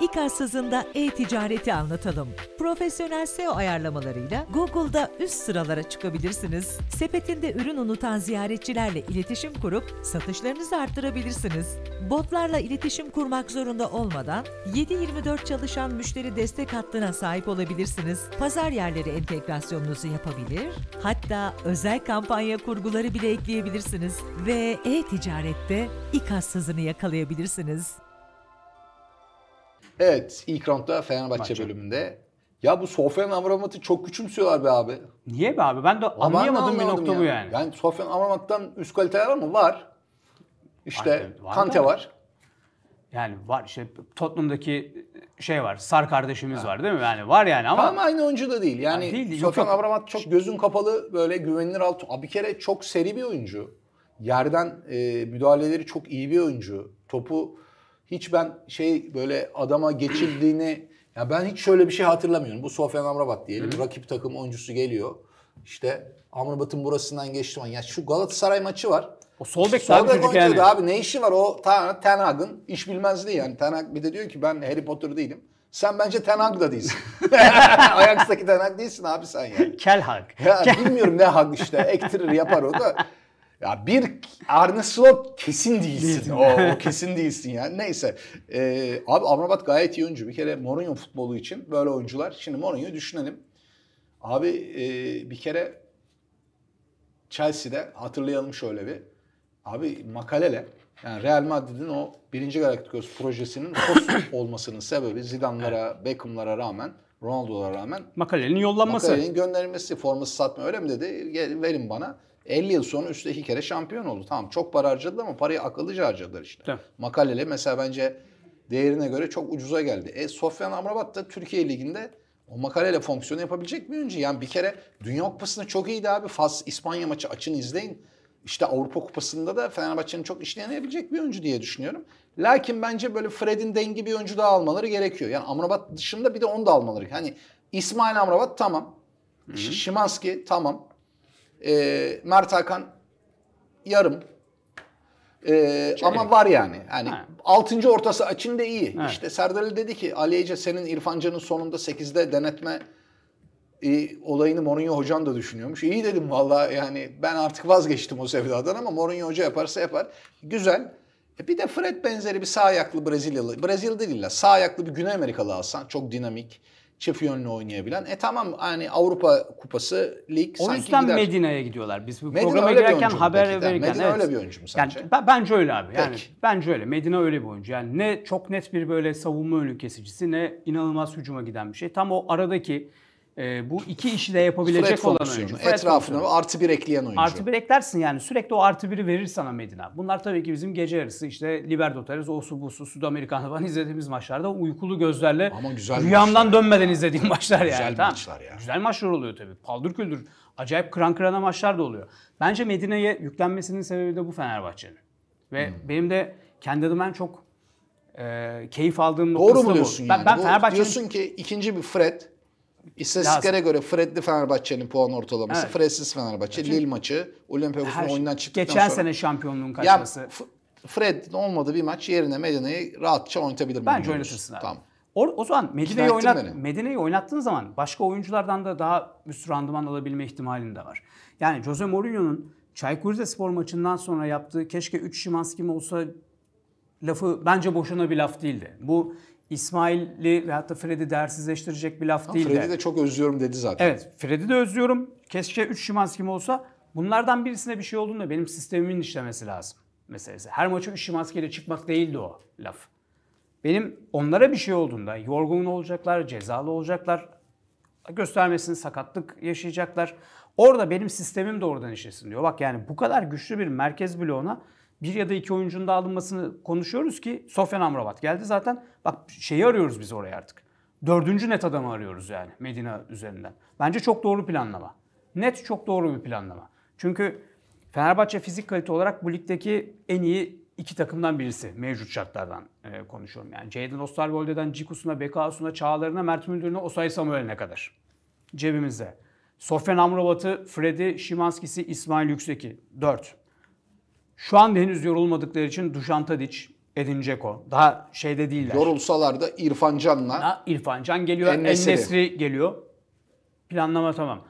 İKA Sazı'nda e-ticareti anlatalım. Profesyonel SEO ayarlamalarıyla Google'da üst sıralara çıkabilirsiniz. Sepetinde ürün unutan ziyaretçilerle iletişim kurup satışlarınızı arttırabilirsiniz. Botlarla iletişim kurmak zorunda olmadan 7-24 çalışan müşteri destek hattına sahip olabilirsiniz. Pazar yerleri entegrasyonunuzu yapabilir, hatta özel kampanya kurguları bile ekleyebilirsiniz ve e-ticarette İKA yakalayabilirsiniz. Evet ilk roundda Fenerbahçe Bahçe. bölümünde. Ya bu Sofyan Amrabat'ı çok küçümsüyorlar be abi. Niye be abi? Ben de Ama anlayamadığım ben bir nokta ya. bu yani. Yani Sofyan Amrabat'tan üst kaliteler var mı? Var. İşte var Kante var. Yani var işte Tottenham'daki şey var. Sar kardeşimiz ha. var değil mi? Yani var yani ama. Tamam aynı oyuncu da değil. Yani, yani değil, Sofyan yok, Amrabat çok gözün kapalı böyle güvenilir altı. Abi bir kere çok seri bir oyuncu. Yerden e, müdahaleleri çok iyi bir oyuncu. Topu hiç ben şey böyle adama geçildiğini ya ben hiç şöyle bir şey hatırlamıyorum. Bu Sofyan Amrabat diyelim. Hı-hı. Rakip takım oyuncusu geliyor. İşte Amrabat'ın burasından geçti. Ya şu Galatasaray maçı var. O sol bek abi çocuk yani. abi ne işi var o Ta ten Hag'ın iş bilmezdi yani. Ten Hag bir de diyor ki ben Harry Potter değilim. Sen bence Ten Hag da değilsin. Ajax'taki Ten Hag değilsin abi sen yani. Kel Hag. Ya bilmiyorum ne Hag işte ektirir yapar o da. Ya bir Arne Slot kesin değilsin. o, o kesin değilsin yani. Neyse. Ee, abi Amrabat gayet iyi oyuncu. Bir kere Mourinho futbolu için böyle oyuncular. Şimdi Mourinho düşünelim. Abi e, bir kere Chelsea'de hatırlayalım şöyle bir. Abi Makalele yani Real Madrid'in o birinci Galacticos projesinin host olmasının sebebi Zidane'lara, Beckham'lara rağmen Ronaldo'lara rağmen Makalele'nin yollanması. Makalele'nin gönderilmesi, forması satma öyle mi dedi? Gel, verin bana. 50 yıl sonra üstte iki kere şampiyon oldu. Tamam çok para harcadılar ama parayı akıllıca harcadılar işte. Tabii. Makalele mesela bence değerine göre çok ucuza geldi. E Sofyan Amrabat da Türkiye Ligi'nde o makaleyle fonksiyonu yapabilecek mi önce? Yani bir kere Dünya Kupası'nda çok iyiydi abi. Fas İspanya maçı açın izleyin. İşte Avrupa Kupası'nda da Fenerbahçe'nin çok işleyebilecek bir oyuncu diye düşünüyorum. Lakin bence böyle Fred'in dengi bir oyuncu daha almaları gerekiyor. Yani Amrabat dışında bir de onu da almaları. Hani İsmail Amrabat tamam. Hı-hı. Şimanski tamam. E, Mert Hakan yarım. Ee, şey, ama var yani. Yani ha. 6. ortası açın da iyi. Ha. İşte Serdar'ı dedi ki Ali Ece senin İrfancan'ın sonunda 8'de denetme e, olayını Mourinho hocan da düşünüyormuş. İyi dedim valla yani ben artık vazgeçtim o sevdadan ama Mourinho hoca yaparsa yapar. Güzel. E bir de Fred benzeri bir sağ ayaklı Brezilyalı. Brezilyalı değil la sağ ayaklı bir Güney Amerikalı alsan çok dinamik çift yönlü oynayabilen. E tamam hani Avrupa Kupası lig o sanki O yüzden Medina'ya gidiyorlar. Biz bu Medina programa girerken haber peki, verirken. Medina evet. öyle bir oyuncu mu sence? Yani, bence öyle abi. Peki. Yani, bence öyle. Medina öyle bir oyuncu. Yani ne çok net bir böyle savunma önü kesicisi ne inanılmaz hücuma giden bir şey. Tam o aradaki e, bu iki işi de yapabilecek Fred olan oyuncu. Fred Etrafına fonksiyonu. artı bir ekleyen oyuncu. Artı bir eklersin yani sürekli o artı biri verir sana Medina. Bunlar tabii ki bizim gece yarısı işte Libertadores, Osu Busu, amerikanlı falan izlediğimiz maçlarda uykulu gözlerle Ama güzel rüyamdan dönmeden izlediğim maçlar yani. Güzel tamam. maçlar ya. Güzel maçlar oluyor tabii. Paldır küldür acayip kıran kırana maçlar da oluyor. Bence Medina'ya yüklenmesinin sebebi de bu Fenerbahçe'nin. Ve hmm. benim de kendi adıma çok e, keyif aldığım Doğru mu diyorsun? bu. Yani? Ben, ben Doğru. Fenerbahçe'nin... Diyorsun ki ikinci bir Fred İstatistiklere lazım. göre Fred'li Fenerbahçe'nin puan ortalaması, evet. Fred'siz Fenerbahçe, Lille maçı, Olympiakos'un şey. oyundan çıktıktan geçen sonra... Geçen sene şampiyonluğun kaçması. Fred olmadı bir maç yerine Medina'yı rahatça oynatabilir. Bence oynatırsın abi. Tamam. Or, o zaman Medine'yi oynat, Medine oynattığın zaman başka oyunculardan da daha üst randıman alabilme ihtimalin de var. Yani Jose Mourinho'nun Çaykur Rizespor maçından sonra yaptığı keşke 3 Şimanski mi olsa lafı bence boşuna bir laf değildi. Bu İsmail'i ve hatta Fred'i dersizleştirecek bir laf değil Fred'i de. de çok özlüyorum dedi zaten. Evet Fred'i de özlüyorum. Keşke 3 Şimanski olsa. Bunlardan birisine bir şey olduğunda benim sistemimin işlemesi lazım meselesi. Her maça 3 Şimanski ile çıkmak değildi o laf. Benim onlara bir şey olduğunda yorgun olacaklar, cezalı olacaklar, göstermesini sakatlık yaşayacaklar. Orada benim sistemim de oradan işlesin diyor. Bak yani bu kadar güçlü bir merkez bloğuna bir ya da iki oyuncunun da alınmasını konuşuyoruz ki Sofyan Amrabat geldi zaten. Bak şeyi arıyoruz biz oraya artık. Dördüncü net adamı arıyoruz yani Medina üzerinden. Bence çok doğru planlama. Net çok doğru bir planlama. Çünkü Fenerbahçe fizik kalite olarak bu ligdeki en iyi iki takımdan birisi mevcut şartlardan e, konuşuyorum. Yani Jadon Osterwolde'den Cikus'una, Bekasuna, Çağlar'ına, Mert Müldür'üne, Osay Samuel'ine kadar cebimizde. Sofyan Amrabat'ı, Fred'i, Şimanskisi, İsmail Yüksek'i. dört. Şu an henüz yorulmadıkları için Dušan Tadić, Edin Dzeko. Daha şeyde değiller. Yorulsalar da İrfan Can'la. İrfan Can geliyor, En geliyor. Planlama tamam.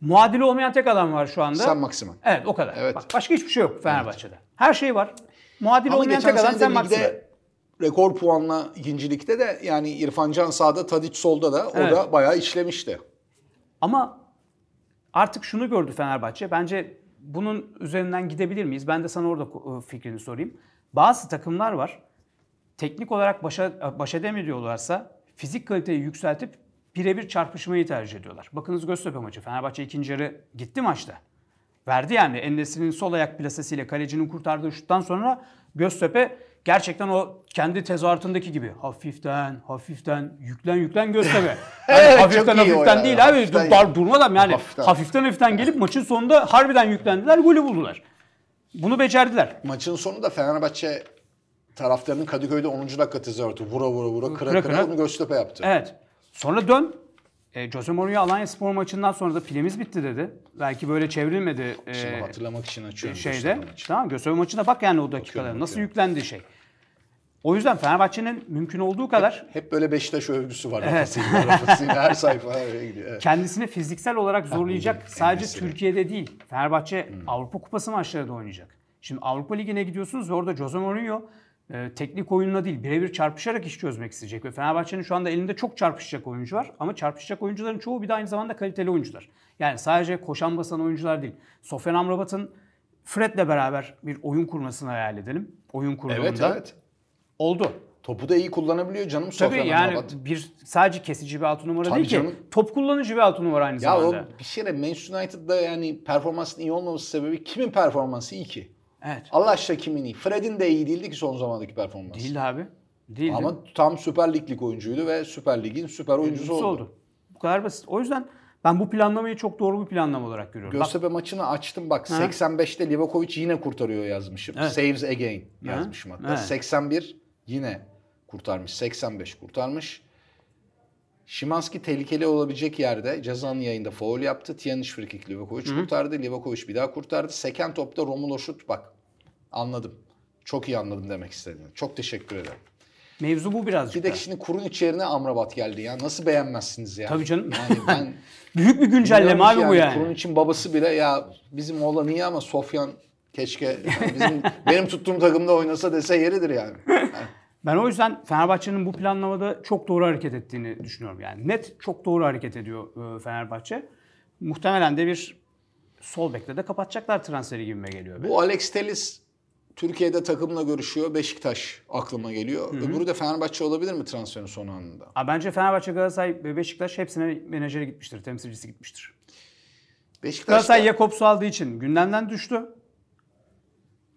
Muadili olmayan tek adam var şu anda. Sen Maksimen. Evet o kadar. Evet. Bak, başka hiçbir şey yok Fenerbahçe'de. Evet. Her şey var. Muadili Ama olmayan tek adam Sen Maksimen. Rekor puanla ikincilikte de yani İrfan Can sağda, Tadic solda da o evet. da bayağı işlemişti. Ama artık şunu gördü Fenerbahçe. Bence bunun üzerinden gidebilir miyiz? Ben de sana orada e, fikrini sorayım. Bazı takımlar var. Teknik olarak başa, e, baş edemiyorlarsa fizik kaliteyi yükseltip birebir çarpışmayı tercih ediyorlar. Bakınız Göztepe maçı. Fenerbahçe ikinci yarı gitti maçta. Verdi yani Enes'in sol ayak plasesiyle kalecinin kurtardığı şuttan sonra Göztepe gerçekten o kendi tezahüratındaki gibi hafiften hafiften yüklen yüklen gösterme. Yani evet, hafiften hafiften değil yani. abi hafiften dar, durmadan yani hafiften. hafiften hafiften gelip maçın sonunda harbiden yüklendiler golü buldular. Bunu becerdiler. Maçın sonu da Fenerbahçe taraftarının Kadıköy'de 10. dakika tezahüratı vura vura vura kıra kıra, kıra onu Göztepe yaptı. Evet. Sonra dön e, Jose Mourinho Alanya Spor maçından sonra da pilimiz bitti dedi. Belki böyle çevrilmedi. E, hatırlamak için açıyorum. Şeyde. Maçı. Tamam Göztepe maçına bak yani o dakikalara. Nasıl yüklendi şey. O yüzden Fenerbahçe'nin mümkün olduğu kadar... Hep, hep böyle Beşiktaş övgüsü var. Evet. her sayfa her gidiyor. Evet. Kendisini fiziksel olarak zorlayacak Kendisi. sadece Kendisi. Türkiye'de değil. Fenerbahçe hmm. Avrupa Kupası maçları da oynayacak. Şimdi Avrupa Ligi'ne gidiyorsunuz orada Jose Mourinho e, teknik oyunla değil birebir çarpışarak iş çözmek isteyecek. Ve Fenerbahçe'nin şu anda elinde çok çarpışacak oyuncu var. Ama çarpışacak oyuncuların çoğu bir de aynı zamanda kaliteli oyuncular. Yani sadece koşan basan oyuncular değil. Sofyan Amrabat'ın Fred'le beraber bir oyun kurmasını hayal edelim. Oyun kurduğunda. Evet, evet. Oldu. Topu da iyi kullanabiliyor canım Tabii Sofyan yani Amrabat. bir sadece kesici bir altı numara Tabii değil canım. ki. Top kullanıcı bir altı numara aynı ya zamanda. Ya o bir şeyle Manchester United'da yani performansın iyi olmaması sebebi kimin performansı iyi ki? Evet. Allah aşkına kimin iyi? Fred'in de iyi değildi ki son zamandaki performansı. Değildi abi. Değildi. Ama tam Süper Lig'lik oyuncuydu ve Süper Lig'in süper ee, oyuncusu oldu. oldu. Bu kadar basit. O yüzden ben bu planlamayı çok doğru bir planlama olarak görüyorum. Göztepe bak, maçını açtım bak. Ha. 85'te Livakovic yine kurtarıyor yazmışım. Evet. Saves again yazmışım ha. hatta. Evet. 81 Yine kurtarmış. 85 kurtarmış. Şimanski tehlikeli olabilecek yerde cezanın yayında foul yaptı. Tiyaniş frikik Livakovic hı kurtardı. Livakovic bir daha kurtardı. Seken topta Romulo şut bak. Anladım. Çok iyi anladım demek istediğini. Çok teşekkür ederim. Mevzu bu birazcık. Bir de şimdi kurun içerine Amrabat geldi ya. Nasıl beğenmezsiniz ya? Tabii canım. Yani ben Büyük bir güncelleme abi yani, bu yani. Kurun için babası bile ya bizim oğlan iyi ama Sofyan keşke yani bizim, benim tuttuğum takımda oynasa dese yeridir yani. Ben o yüzden Fenerbahçe'nin bu planlamada çok doğru hareket ettiğini düşünüyorum. Yani net çok doğru hareket ediyor e, Fenerbahçe. Muhtemelen de bir sol bekle de kapatacaklar transferi gibime geliyor. Bu Alex Telis Türkiye'de takımla görüşüyor. Beşiktaş aklıma geliyor. Hı-hı. Öbürü de Fenerbahçe olabilir mi transferin son anında? Aa, bence Fenerbahçe, Galatasaray ve Beşiktaş hepsine menajeri gitmiştir, temsilcisi gitmiştir. Beşiktaş'ta... Galatasaray Jakobs'u aldığı için gündemden düştü.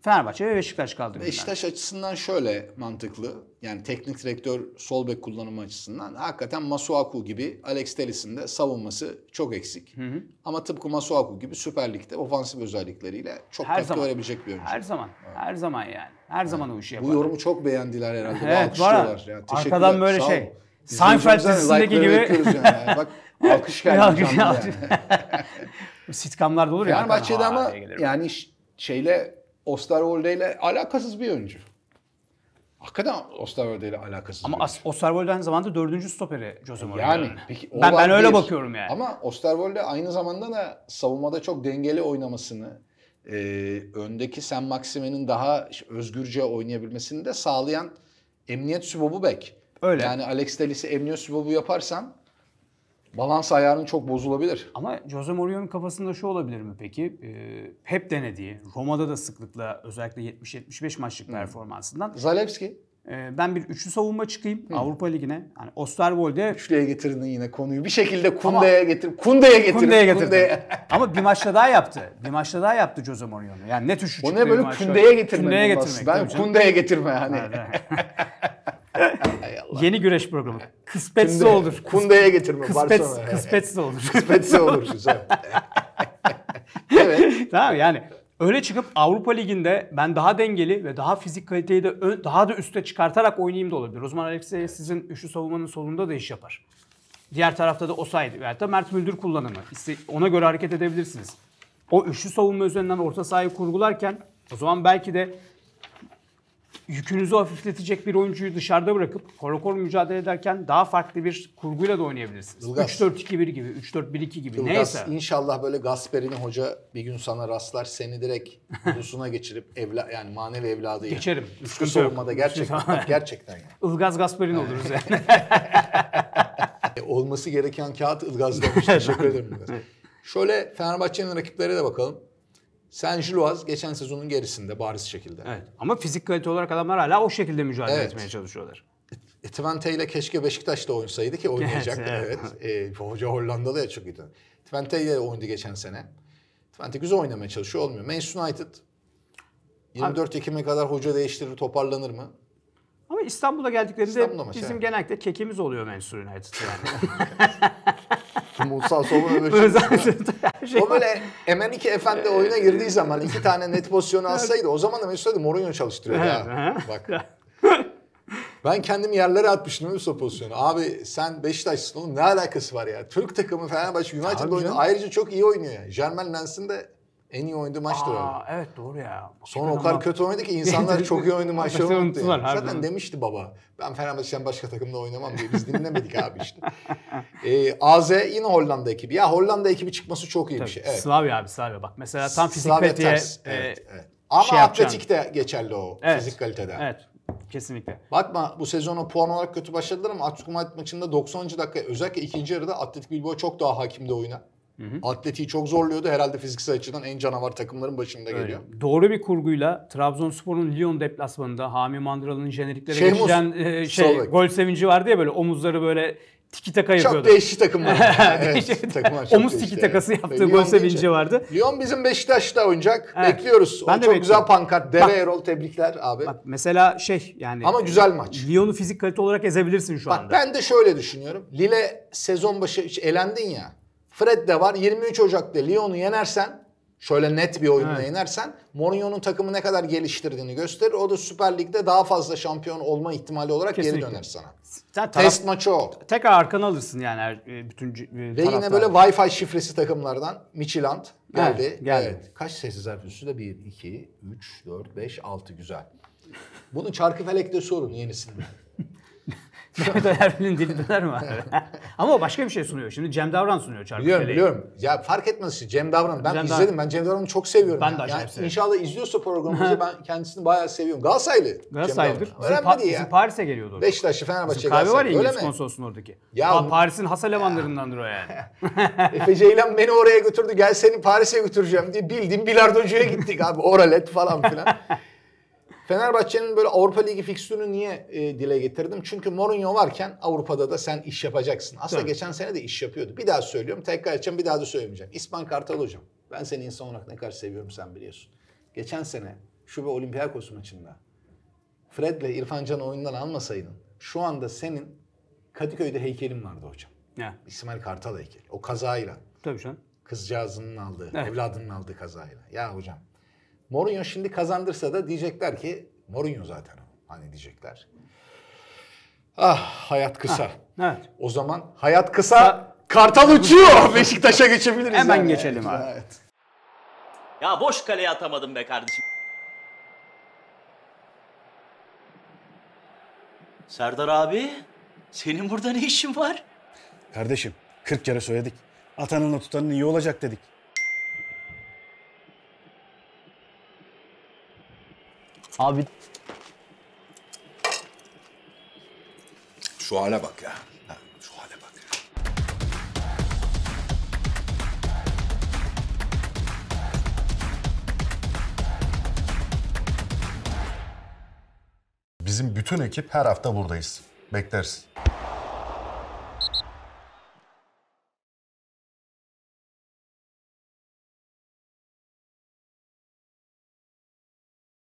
Fenerbahçe ve Beşiktaş kaldı. Beşiktaş günler. açısından şöyle mantıklı. Yani teknik direktör sol bek kullanımı açısından hakikaten Masuaku gibi Alex Tellis'in de savunması çok eksik. Hı hı. Ama tıpkı Masuaku gibi Süper Lig'de ofansif özellikleriyle çok her katkı verebilecek bir oyuncu. Her zaman. Evet. Her zaman yani. Her yani, zaman o işi yapar. Bu yorumu çok beğendiler herhalde. evet, var. Yani, Arkadan böyle şey. Seinfeld dizisindeki like gibi. yani. Bak alkış geldi. alkış, alkış. Yani. olur ya. Fenerbahçe'de ama yani şeyle Osterwolde ile alakasız bir oyuncu. Hakikaten Osterwolde ile alakasız Ama bir Osterwolde aynı zamanda dördüncü stoperi Jose Mourinho. Yani. Peki, ben, ben öyle bakıyorum yani. Ama Osterwolde aynı zamanda da savunmada çok dengeli oynamasını, e, öndeki Sen Maxime'nin daha özgürce oynayabilmesini de sağlayan emniyet sübobu bek. Öyle. Yani Alex Delisi emniyet sübobu yaparsan Balans ayarın çok bozulabilir. Ama Jose Mourinho'nun kafasında şu olabilir mi peki? Ee, hep denediği, Roma'da da sıklıkla özellikle 70-75 maçlık hmm. performansından. Zalewski e, ben bir üçlü savunma çıkayım Hı. Avrupa Ligi'ne. Hani Osterwold'e... Üçlüye getirdin yine konuyu. Bir şekilde Kunde'ye getir. Kunde'ye getir. Kunde'ye getirdim. Ama bir maçta daha yaptı. Bir maçta daha yaptı Jose Mourinho. Yani net üçlü çıktı. O ne böyle Kunde'ye getirmek. Kunde'ye getirmek. Ben Kunde'ye getirme yani. Yeni güreş programı. Kıspetse Kunde, olur. Kunde'ye getirme. Kıspet, Barcelona. Kıspetse olur. kıspetse olur. evet. Tamam yani öyle çıkıp Avrupa Ligi'nde ben daha dengeli ve daha fizik kaliteyi de ön, daha da üste çıkartarak oynayayım da olabilir. O zaman Alexey sizin üçlü savunmanın solunda da iş yapar. Diğer tarafta da Osaydı veya da Mert Müldür kullanımı. Ona göre hareket edebilirsiniz. O üçlü savunma üzerinden orta sahayı kurgularken o zaman belki de yükünüzü hafifletecek bir oyuncuyu dışarıda bırakıp kor kor mücadele ederken daha farklı bir kurguyla da oynayabilirsiniz. 3-4-2-1 gibi, 3-4-1-2 gibi Ilgaz, neyse. İnşallah böyle Gasperini hoca bir gün sana rastlar seni direkt hudusuna geçirip evla, yani manevi evladı Geçerim. Sıkı savunmada gerçekten, gerçekten yani. Ilgaz Gasperini oluruz yani. E, olması gereken kağıt Ilgaz'da. Teşekkür ederim. Şöyle Fenerbahçe'nin rakipleri de bakalım. Saint Gilloise geçen sezonun gerisinde bariz şekilde. Evet. Ama fizik kalite olarak adamlar hala o şekilde mücadele evet. etmeye çalışıyorlar. Twente ile keşke Beşiktaş'ta oynsaydı ki oynayacaktı. evet. evet. E, hoca Hollandalı ya çok iyi. Twente ile oynadı geçen sene. Twente güzel oynamaya çalışıyor olmuyor. Manchester United 24 Abi. Ekim'e kadar hoca değiştirir toparlanır mı? Ama İstanbul'a geldiklerinde İstanbul'a bizim evet. genellikle kekimiz oluyor Manchester United yani. Musa Soba öne çıktı. şey o böyle Emenike ee, Efendi oyuna girdiği zaman iki tane net pozisyonu alsaydı o zaman da Mesut Hoca Mourinho çalıştırıyordu ha. Bak. Ben kendimi yerlere atmıştım o pozisyonu. Abi sen Beşiktaş'sın oğlum ne alakası var ya? Türk takımı Fenerbahçe United oynuyor. Ayrıca çok iyi oynuyor ya Jermaine Lens'in de en iyi oynadığı maçtır Aa, öyle. Evet doğru ya. Sonra o kadar ama... kötü oynadı ki insanlar çok iyi oynadı maçları unuttu. Yani. Zaten demişti baba ben Fenerbahçe'den başka takımda oynamam diye biz dinlemedik abi işte. Ee, AZ yine Hollanda ekibi. Ya Hollanda ekibi çıkması çok iyi bir şey. Evet. Slavya abi Slavya bak mesela tam fizik diye evet, e, evet. Şey ama şey atletik de geçerli o evet. fizik kalitede. Evet. Kesinlikle. Bakma bu sezonu puan olarak kötü başladılar ama Atletico Madrid maçında 90. dakika özellikle ikinci yarıda Atletik Bilbao çok daha hakimdi oyuna. Hı çok zorluyordu. Herhalde fiziksel açıdan en canavar takımların başında Öyle. geliyor. Doğru bir kurguyla Trabzonspor'un Lyon deplasmanında Hami Mandıral'ın jeneriklere şey, geçiren e, şey, gol sevinci vardı ya böyle omuzları böyle tiki taka yapıyordu. Çok değişik takımlar. evet, takımlar Omuz tiki takası yani. yaptığı gol sevinci vardı. Lyon bizim Beşiktaş'ta oynayacak. Evet. Bekliyoruz. Ben o de çok bekliyorum. güzel pankart. Dere bak, Erol tebrikler abi. Bak mesela şey yani. Ama güzel maç. Lyon'u fizik kalite olarak ezebilirsin şu bak, anda. Bak ben de şöyle düşünüyorum. Lille sezon başı şey, elendin ya. Fred de var. 23 Ocak'ta Lyon'u yenersen şöyle net bir oyunla evet. yenersen Mourinho'nun takımı ne kadar geliştirdiğini gösterir. O da Süper Lig'de daha fazla şampiyon olma ihtimali olarak Kesinlikle. geri döner sana. Sen taraf, Test maçı o. Tekrar arkana alırsın yani her, e, bütün e, Ve yine böyle Wi-Fi şifresi takımlardan Michiland geldi. Evet, geldi. Evet. Kaç sessiz harf üstü de 1, 2, 3, 4, 5, 6 güzel. Bunu Çarkıfelek'te sorun yenisinde. Mehmet Önerbil'in dili döner mi? Ama o başka bir şey sunuyor. Şimdi Cem Davran sunuyor Çarkı Biliyorum Feleği. biliyorum. Ya fark etmez işte Cem Davran. Ben Cem izledim. Ben Cem Davran'ı çok seviyorum. Ben yani. de acayip yani seviyorum. İnşallah izliyorsa programımızı ben kendisini bayağı seviyorum. Galatasaraylı Galatasaraylıdır. Önemli pa- değil ya. Bizim Paris'e geliyordu orada. Beşiktaş'ı Fenerbahçe kahve var ya İngiliz konsolosun oradaki. Ya, Aa, Paris'in has elemanlarındandır o yani. Efe Ceylan beni oraya götürdü. Gel seni Paris'e götüreceğim diye bildiğim bilardocuya gittik abi. Oralet falan filan. Fenerbahçe'nin böyle Avrupa Ligi fikstürünü niye e, dile getirdim? Çünkü Mourinho varken Avrupa'da da sen iş yapacaksın. Aslında evet. geçen sene de iş yapıyordu. Bir daha söylüyorum. Tekrar edeceğim. Bir daha da söylemeyeceğim. İspan Kartal hocam. Ben seni insan olarak ne kadar seviyorum sen biliyorsun. Geçen sene şu bir Olympiakos maçında Fred'le İrfan Can'ı oyundan almasaydın şu anda senin Kadıköy'de heykelin vardı hocam. Ya. İsmail Kartal heykeli. O kazayla. Tabii canım. Kızcağızının aldığı, evet. evladının aldığı kazayla. Ya hocam Mourinho şimdi kazandırsa da diyecekler ki Mourinho zaten hani diyecekler. Ah hayat kısa. Ha, ah, evet. O zaman hayat kısa ha. kartal uçuyor. Beşiktaş'a geçebiliriz. Hemen yani. geçelim abi. Evet. Ya boş kaleye atamadım be kardeşim. Serdar abi, senin burada ne işin var? Kardeşim, 40 kere söyledik. Atanınla tutanın iyi olacak dedik. Abi Şu hale bak ya. Şu hale bak ya. Bizim bütün ekip her hafta buradayız. Beklersin.